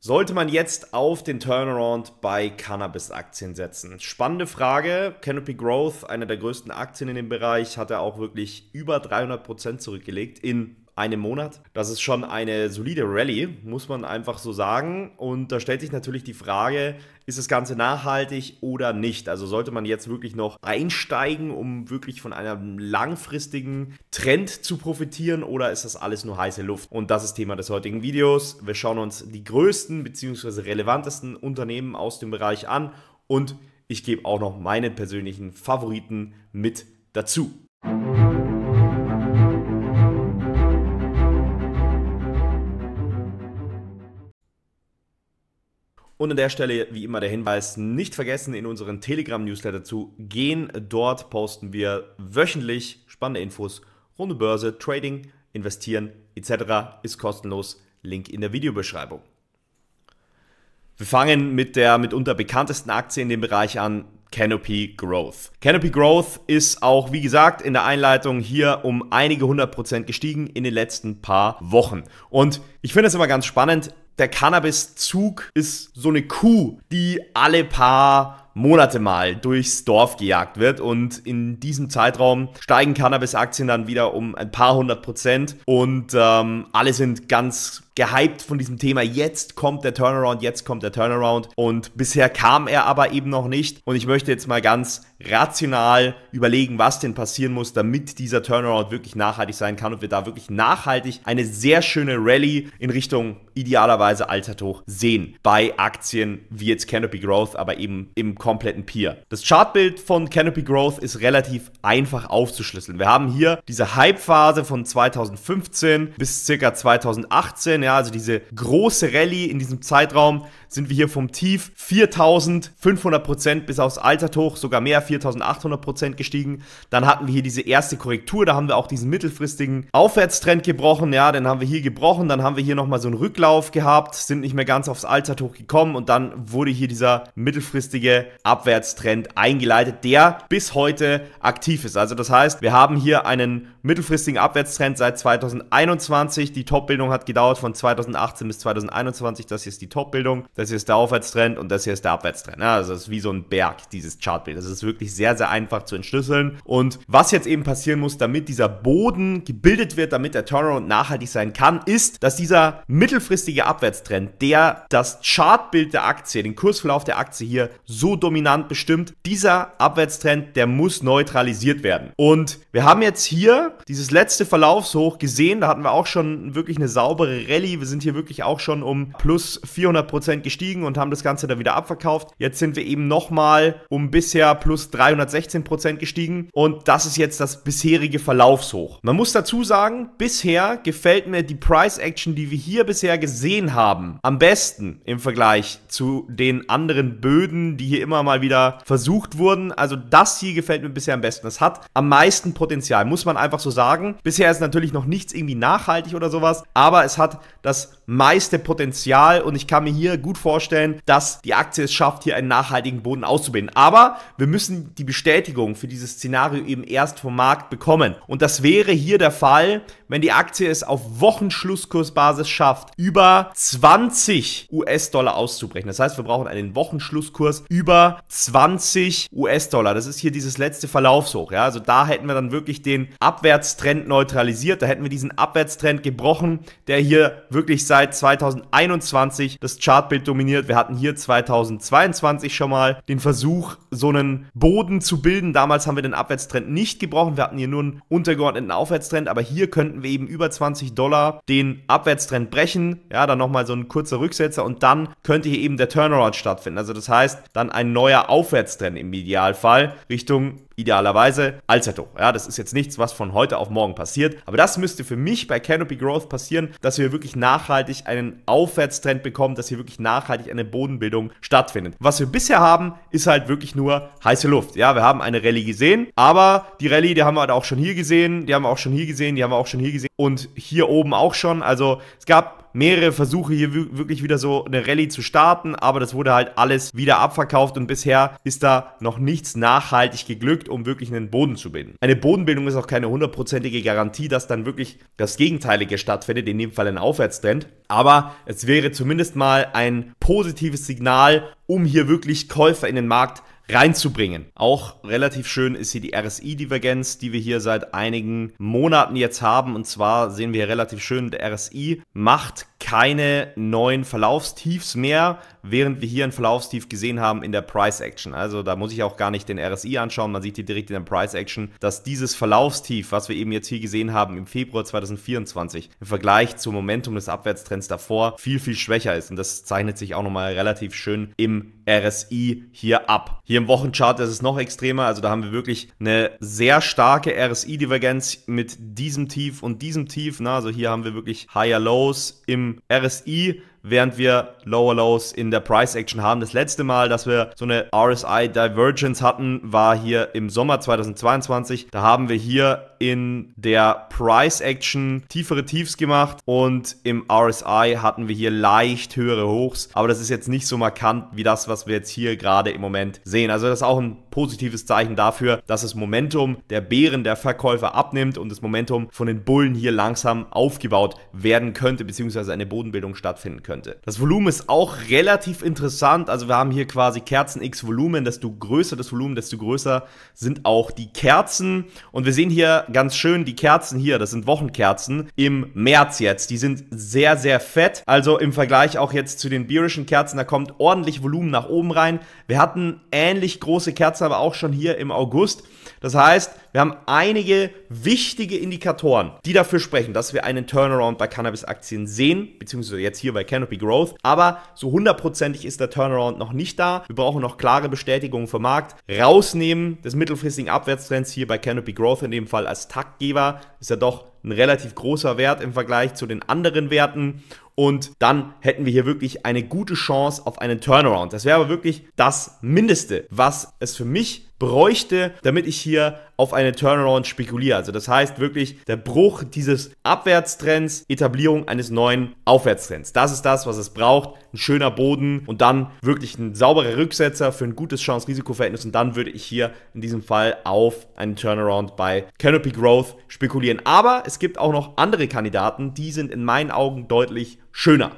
Sollte man jetzt auf den Turnaround bei Cannabis-Aktien setzen? Spannende Frage. Canopy Growth, einer der größten Aktien in dem Bereich, hat er auch wirklich über 300% Prozent zurückgelegt in einem Monat. Das ist schon eine solide Rallye, muss man einfach so sagen. Und da stellt sich natürlich die Frage, ist das Ganze nachhaltig oder nicht? Also sollte man jetzt wirklich noch einsteigen, um wirklich von einem langfristigen Trend zu profitieren oder ist das alles nur heiße Luft? Und das ist Thema des heutigen Videos. Wir schauen uns die größten bzw. relevantesten Unternehmen aus dem Bereich an und ich gebe auch noch meine persönlichen Favoriten mit dazu. Musik Und an der Stelle, wie immer, der Hinweis: nicht vergessen, in unseren Telegram-Newsletter zu gehen. Dort posten wir wöchentlich spannende Infos rund um Börse, Trading, Investieren etc. Ist kostenlos. Link in der Videobeschreibung. Wir fangen mit der mitunter bekanntesten Aktie in dem Bereich an, Canopy Growth. Canopy Growth ist auch, wie gesagt, in der Einleitung hier um einige hundert Prozent gestiegen in den letzten paar Wochen. Und ich finde es immer ganz spannend, der Cannabiszug ist so eine Kuh, die alle paar Monate mal durchs Dorf gejagt wird und in diesem Zeitraum steigen Cannabis-Aktien dann wieder um ein paar hundert Prozent und ähm, alle sind ganz gehypt von diesem Thema. Jetzt kommt der Turnaround, jetzt kommt der Turnaround. Und bisher kam er aber eben noch nicht. Und ich möchte jetzt mal ganz rational überlegen, was denn passieren muss, damit dieser Turnaround wirklich nachhaltig sein kann und wir da wirklich nachhaltig eine sehr schöne Rallye in Richtung idealerweise Altertuch sehen bei Aktien wie jetzt Canopy Growth, aber eben im kompletten Peer. Das Chartbild von Canopy Growth ist relativ einfach aufzuschlüsseln. Wir haben hier diese Hype-Phase von 2015 bis circa 2018 ja, also diese große Rallye in diesem Zeitraum, sind wir hier vom Tief 4500 bis aufs Altertuch, sogar mehr, 4800 gestiegen. Dann hatten wir hier diese erste Korrektur, da haben wir auch diesen mittelfristigen Aufwärtstrend gebrochen, ja, den haben wir hier gebrochen, dann haben wir hier nochmal so einen Rücklauf gehabt, sind nicht mehr ganz aufs Altertuch gekommen und dann wurde hier dieser mittelfristige Abwärtstrend eingeleitet, der bis heute aktiv ist. Also das heißt, wir haben hier einen mittelfristigen Abwärtstrend seit 2021, die Topbildung hat gedauert von 2018 bis 2021, das hier ist die Top-Bildung, das hier ist der Aufwärtstrend und das hier ist der Abwärtstrend. Ja, also das ist wie so ein Berg, dieses Chartbild. Das ist wirklich sehr, sehr einfach zu entschlüsseln. Und was jetzt eben passieren muss, damit dieser Boden gebildet wird, damit der Turnaround nachhaltig sein kann, ist, dass dieser mittelfristige Abwärtstrend, der das Chartbild der Aktie, den Kursverlauf der Aktie hier so dominant bestimmt, dieser Abwärtstrend, der muss neutralisiert werden. Und wir haben jetzt hier dieses letzte Verlaufshoch gesehen, da hatten wir auch schon wirklich eine saubere Rallye. Wir sind hier wirklich auch schon um plus 400% gestiegen und haben das Ganze dann wieder abverkauft. Jetzt sind wir eben nochmal um bisher plus 316% gestiegen und das ist jetzt das bisherige Verlaufshoch. Man muss dazu sagen, bisher gefällt mir die Price Action, die wir hier bisher gesehen haben, am besten im Vergleich zu den anderen Böden, die hier immer mal wieder versucht wurden. Also das hier gefällt mir bisher am besten. Das hat am meisten Potenzial, muss man einfach so sagen. Bisher ist natürlich noch nichts irgendwie nachhaltig oder sowas, aber es hat dass meiste Potenzial und ich kann mir hier gut vorstellen, dass die Aktie es schafft, hier einen nachhaltigen Boden auszubilden. Aber wir müssen die Bestätigung für dieses Szenario eben erst vom Markt bekommen. Und das wäre hier der Fall, wenn die Aktie es auf Wochenschlusskursbasis schafft, über 20 US-Dollar auszubrechen. Das heißt, wir brauchen einen Wochenschlusskurs über 20 US-Dollar. Das ist hier dieses letzte Verlaufshoch. Ja? Also da hätten wir dann wirklich den Abwärtstrend neutralisiert. Da hätten wir diesen Abwärtstrend gebrochen, der hier wirklich sein seit 2021 das Chartbild dominiert. Wir hatten hier 2022 schon mal den Versuch, so einen Boden zu bilden. Damals haben wir den Abwärtstrend nicht gebrochen. Wir hatten hier nur einen untergeordneten Aufwärtstrend, aber hier könnten wir eben über 20 Dollar den Abwärtstrend brechen. Ja, dann nochmal so ein kurzer Rücksetzer und dann könnte hier eben der Turnaround stattfinden. Also das heißt, dann ein neuer Aufwärtstrend im Idealfall Richtung idealerweise Allzeithoch. Ja, das ist jetzt nichts, was von heute auf morgen passiert. Aber das müsste für mich bei Canopy Growth passieren, dass wir wirklich nachhaltig einen Aufwärtstrend bekommen, dass hier wirklich nachhaltig eine Bodenbildung stattfindet. Was wir bisher haben, ist halt wirklich nur heiße Luft. Ja, wir haben eine Rallye gesehen, aber die Rallye, die haben wir halt auch schon hier gesehen, die haben wir auch schon hier gesehen, die haben wir auch schon hier gesehen und hier oben auch schon. Also es gab mehrere Versuche, hier wirklich wieder so eine Rallye zu starten, aber das wurde halt alles wieder abverkauft und bisher ist da noch nichts nachhaltig geglückt, um wirklich einen Boden zu binden. Eine Bodenbildung ist auch keine hundertprozentige Garantie, dass dann wirklich das Gegenteilige stattfindet, in dem Fall ein Aufwärtstrend, aber es wäre zumindest mal ein positives Signal, um hier wirklich Käufer in den Markt reinzubringen. Auch relativ schön ist hier die RSI-Divergenz, die wir hier seit einigen Monaten jetzt haben. Und zwar sehen wir hier relativ schön, der RSI macht keine neuen Verlaufstiefs mehr, während wir hier einen Verlaufstief gesehen haben in der Price Action. Also da muss ich auch gar nicht den RSI anschauen, man sieht hier direkt in der Price Action, dass dieses Verlaufstief, was wir eben jetzt hier gesehen haben im Februar 2024, im Vergleich zum Momentum des Abwärtstrends davor viel, viel schwächer ist. Und das zeichnet sich auch nochmal relativ schön im RSI hier ab. Hier im Wochenchart ist es noch extremer, also da haben wir wirklich eine sehr starke RSI-Divergenz mit diesem Tief und diesem Tief. Na, also hier haben wir wirklich Higher Lows im RSI während wir Lower Lows in der Price Action haben. Das letzte Mal, dass wir so eine RSI Divergence hatten, war hier im Sommer 2022. Da haben wir hier in der Price Action tiefere Tiefs gemacht und im RSI hatten wir hier leicht höhere Hochs, aber das ist jetzt nicht so markant wie das, was wir jetzt hier gerade im Moment sehen. Also das ist auch ein positives Zeichen dafür, dass das Momentum der Bären, der Verkäufer abnimmt und das Momentum von den Bullen hier langsam aufgebaut werden könnte, beziehungsweise eine Bodenbildung stattfinden könnte. Das Volumen ist auch relativ interessant, also wir haben hier quasi Kerzen x Volumen, desto größer das Volumen, desto größer sind auch die Kerzen und wir sehen hier ganz schön. Die Kerzen hier, das sind Wochenkerzen im März jetzt. Die sind sehr, sehr fett. Also im Vergleich auch jetzt zu den bierischen Kerzen, da kommt ordentlich Volumen nach oben rein. Wir hatten ähnlich große Kerzen aber auch schon hier im August. Das heißt, wir haben einige wichtige Indikatoren, die dafür sprechen, dass wir einen Turnaround bei Cannabis-Aktien sehen, beziehungsweise jetzt hier bei Canopy Growth. Aber so hundertprozentig ist der Turnaround noch nicht da. Wir brauchen noch klare Bestätigungen vom Markt. Rausnehmen des mittelfristigen Abwärtstrends hier bei Canopy Growth in dem Fall als als Taktgeber ist ja doch ein relativ großer Wert im Vergleich zu den anderen Werten und dann hätten wir hier wirklich eine gute Chance auf einen Turnaround. Das wäre aber wirklich das Mindeste, was es für mich bräuchte, damit ich hier auf einen Turnaround spekuliere. Also das heißt wirklich der Bruch dieses Abwärtstrends, Etablierung eines neuen Aufwärtstrends. Das ist das, was es braucht. Ein schöner Boden und dann wirklich ein sauberer Rücksetzer für ein gutes Chance-Risiko-Verhältnis und dann würde ich hier in diesem Fall auf einen Turnaround bei Canopy Growth spekulieren. Aber es gibt auch noch andere Kandidaten, die sind in meinen Augen deutlich schöner.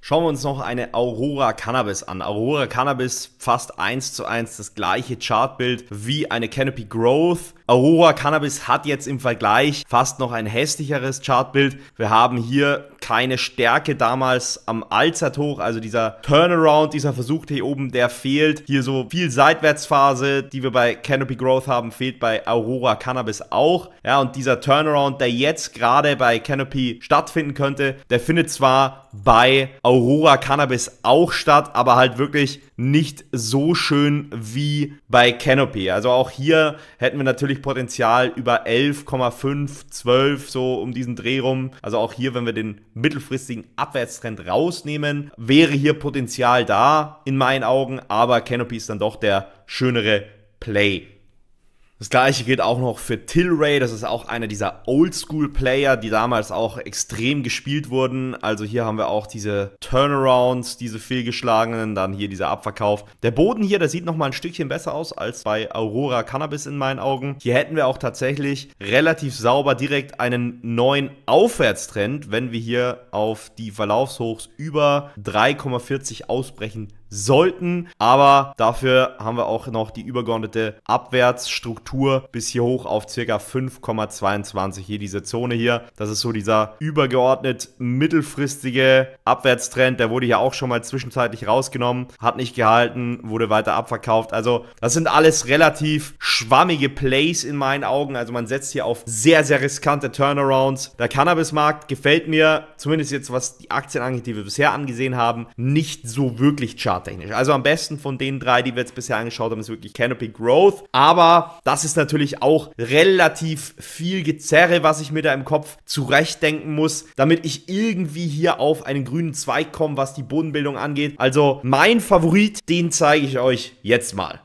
Schauen wir uns noch eine Aurora Cannabis an. Aurora Cannabis fast eins zu eins das gleiche Chartbild wie eine Canopy Growth Aurora Cannabis hat jetzt im Vergleich fast noch ein hässlicheres Chartbild. Wir haben hier keine Stärke damals am Allzeithoch, also dieser Turnaround, dieser Versuch hier oben, der fehlt. Hier so viel Seitwärtsphase, die wir bei Canopy Growth haben, fehlt bei Aurora Cannabis auch. Ja, und dieser Turnaround, der jetzt gerade bei Canopy stattfinden könnte, der findet zwar bei Aurora Cannabis auch statt, aber halt wirklich nicht so schön wie bei Canopy. Also auch hier hätten wir natürlich natürlich Potenzial über 11,5, 12, so um diesen Dreh rum. Also auch hier, wenn wir den mittelfristigen Abwärtstrend rausnehmen, wäre hier Potenzial da, in meinen Augen, aber Canopy ist dann doch der schönere Play. Das gleiche gilt auch noch für Tilray, das ist auch einer dieser Oldschool-Player, die damals auch extrem gespielt wurden. Also hier haben wir auch diese Turnarounds, diese fehlgeschlagenen, dann hier dieser Abverkauf. Der Boden hier, der sieht nochmal ein Stückchen besser aus als bei Aurora Cannabis in meinen Augen. Hier hätten wir auch tatsächlich relativ sauber direkt einen neuen Aufwärtstrend, wenn wir hier auf die Verlaufshochs über 3,40 ausbrechen sollten. Aber dafür haben wir auch noch die übergeordnete Abwärtsstruktur bis hier hoch auf ca. 5,22 hier diese Zone hier. Das ist so dieser übergeordnet mittelfristige Abwärtstrend. Der wurde hier auch schon mal zwischenzeitlich rausgenommen, hat nicht gehalten, wurde weiter abverkauft. Also das sind alles relativ schwammige Plays in meinen Augen. Also man setzt hier auf sehr, sehr riskante Turnarounds. Der Cannabis-Markt gefällt mir, zumindest jetzt was die Aktien angeht, die wir bisher angesehen haben, nicht so wirklich chart charttechnisch. Also am besten von den drei, die wir jetzt bisher angeschaut haben, ist wirklich Canopy Growth. Aber das ist natürlich auch relativ viel Gezerre, was ich mir da im Kopf zurechtdenken muss, damit ich irgendwie hier auf einen grünen Zweig komme, was die Bodenbildung angeht. Also mein Favorit, den zeige ich euch jetzt mal.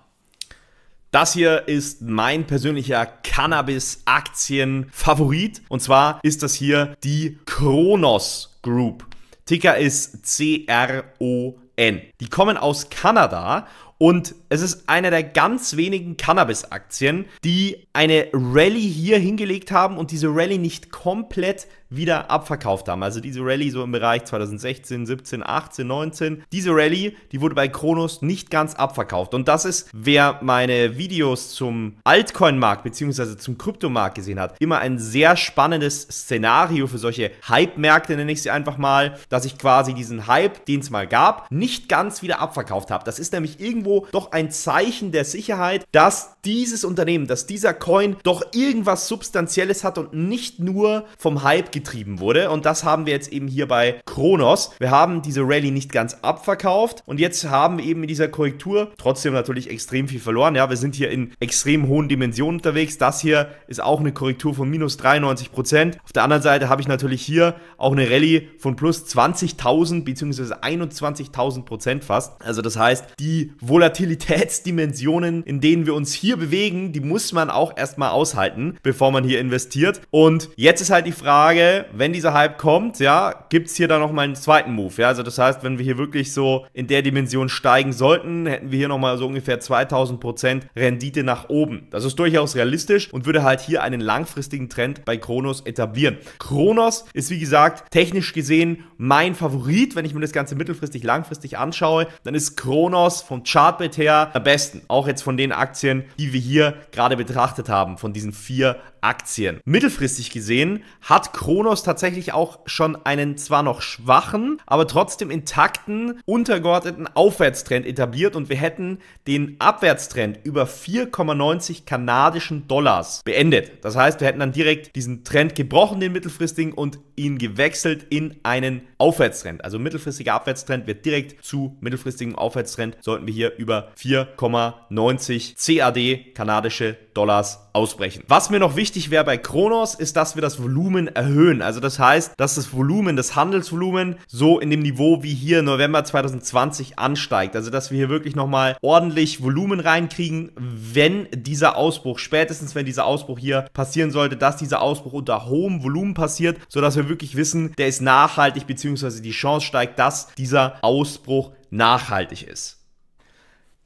Das hier ist mein persönlicher Cannabis-Aktien-Favorit. Und zwar ist das hier die Kronos Group. Ticker ist CROS. N. Die kommen aus Kanada und es ist eine der ganz wenigen Cannabis-Aktien, die eine Rallye hier hingelegt haben und diese Rallye nicht komplett wieder abverkauft haben. Also diese Rallye so im Bereich 2016, 17, 18, 19. Diese Rallye, die wurde bei Kronos nicht ganz abverkauft. Und das ist, wer meine Videos zum Altcoin-Markt bzw. zum Kryptomarkt gesehen hat, immer ein sehr spannendes Szenario für solche Hype-Märkte, nenne ich sie einfach mal, dass ich quasi diesen Hype, den es mal gab, nicht ganz wieder abverkauft habe. Das ist nämlich irgendwo doch ein Zeichen der Sicherheit, dass dieses Unternehmen, dass dieser Coin doch irgendwas Substanzielles hat und nicht nur vom Hype getrieben wurde. Und das haben wir jetzt eben hier bei Kronos. Wir haben diese Rallye nicht ganz abverkauft und jetzt haben wir eben in dieser Korrektur trotzdem natürlich extrem viel verloren. Ja, wir sind hier in extrem hohen Dimensionen unterwegs. Das hier ist auch eine Korrektur von minus 93%. Prozent. Auf der anderen Seite habe ich natürlich hier auch eine Rallye von plus 20.000 bzw. 21.000 Prozent fast. Also das heißt, die Volatilitätsdimensionen, in denen wir uns hier bewegen, die muss man auch erstmal aushalten, bevor man hier investiert. Und jetzt ist halt die Frage, generell, wenn dieser Hype kommt, ja, gibt es hier dann nochmal einen zweiten Move. Ja? Also das heißt, wenn wir hier wirklich so in der Dimension steigen sollten, hätten wir hier nochmal so ungefähr 2000% Rendite nach oben. Das ist durchaus realistisch und würde halt hier einen langfristigen Trend bei Kronos etablieren. Kronos ist wie gesagt technisch gesehen mein Favorit. Wenn ich mir das Ganze mittelfristig, langfristig anschaue, dann ist Kronos vom Chartbild her am besten. Auch jetzt von den Aktien, die wir hier gerade betrachtet haben, von diesen vier Aktien. Mittelfristig gesehen hat Kronos tatsächlich auch schon einen zwar noch schwachen, aber trotzdem intakten, untergeordneten Aufwärtstrend etabliert und wir hätten den Abwärtstrend über 4,90 kanadischen Dollars beendet. Das heißt, wir hätten dann direkt diesen Trend gebrochen, den mittelfristigen, und ihn gewechselt in einen Aufwärtstrend. Also mittelfristiger Abwärtstrend wird direkt zu mittelfristigem Aufwärtstrend, sollten wir hier über 4,90 CAD kanadische Dollars ausbrechen. Was mir noch wichtig wichtig wäre bei Kronos, ist, dass wir das Volumen erhöhen. Also das heißt, dass das Volumen, das Handelsvolumen so in dem Niveau wie hier November 2020 ansteigt. Also dass wir hier wirklich nochmal ordentlich Volumen reinkriegen, wenn dieser Ausbruch, spätestens wenn dieser Ausbruch hier passieren sollte, dass dieser Ausbruch unter hohem Volumen passiert, sodass wir wirklich wissen, der ist nachhaltig, beziehungsweise die Chance steigt, dass dieser Ausbruch nachhaltig ist.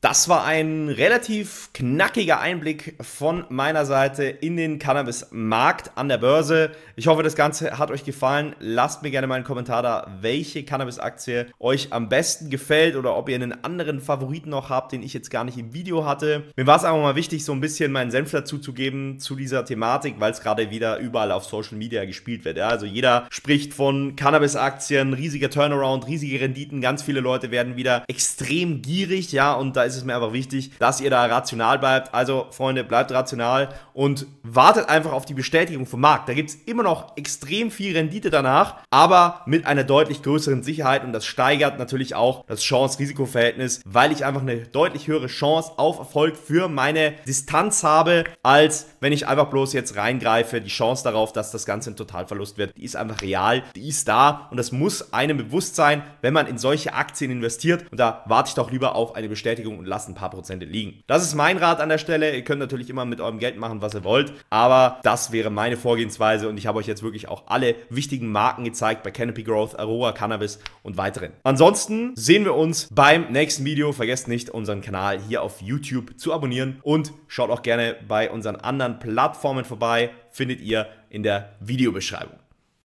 Das war ein relativ knackiger Einblick von meiner Seite in den Cannabis-Markt an der Börse. Ich hoffe, das Ganze hat euch gefallen. Lasst mir gerne mal einen Kommentar da, welche Cannabis-Aktie euch am besten gefällt oder ob ihr einen anderen Favoriten noch habt, den ich jetzt gar nicht im Video hatte. Mir war es einfach mal wichtig, so ein bisschen meinen Senf dazu zu geben zu dieser Thematik, weil es gerade wieder überall auf Social Media gespielt wird. Ja, also jeder spricht von Cannabis-Aktien, riesiger Turnaround, riesige Renditen. Ganz viele Leute werden wieder extrem gierig, ja, und da ist ist es mir einfach wichtig, dass ihr da rational bleibt. Also, Freunde, bleibt rational und wartet einfach auf die Bestätigung vom Markt. Da gibt es immer noch extrem viel Rendite danach, aber mit einer deutlich größeren Sicherheit und das steigert natürlich auch das Chance-Risiko-Verhältnis, weil ich einfach eine deutlich höhere Chance auf Erfolg für meine Distanz habe, als wenn ich einfach bloß jetzt reingreife. Die Chance darauf, dass das Ganze ein Totalverlust wird, die ist einfach real, die ist da und das muss einem bewusst sein, wenn man in solche Aktien investiert. Und da warte ich doch lieber auf eine Bestätigung und lasst ein paar Prozente liegen. Das ist mein Rat an der Stelle. Ihr könnt natürlich immer mit eurem Geld machen, was ihr wollt, aber das wäre meine Vorgehensweise und ich habe euch jetzt wirklich auch alle wichtigen Marken gezeigt bei Canopy Growth, Aurora Cannabis und weiteren. Ansonsten sehen wir uns beim nächsten Video. Vergesst nicht, unseren Kanal hier auf YouTube zu abonnieren und schaut auch gerne bei unseren anderen Plattformen vorbei. Findet ihr in der Videobeschreibung.